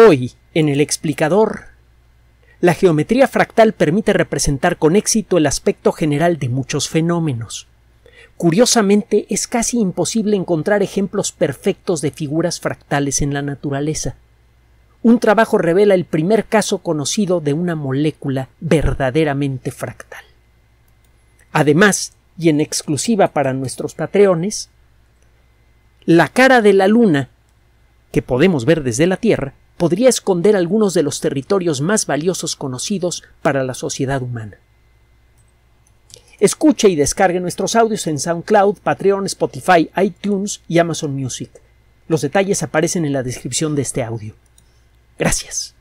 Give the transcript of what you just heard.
Hoy, en el explicador, la geometría fractal permite representar con éxito el aspecto general de muchos fenómenos. Curiosamente, es casi imposible encontrar ejemplos perfectos de figuras fractales en la naturaleza. Un trabajo revela el primer caso conocido de una molécula verdaderamente fractal. Además, y en exclusiva para nuestros patreones, la cara de la Luna, que podemos ver desde la Tierra, podría esconder algunos de los territorios más valiosos conocidos para la sociedad humana. Escuche y descargue nuestros audios en SoundCloud, Patreon, Spotify, iTunes y Amazon Music. Los detalles aparecen en la descripción de este audio. Gracias.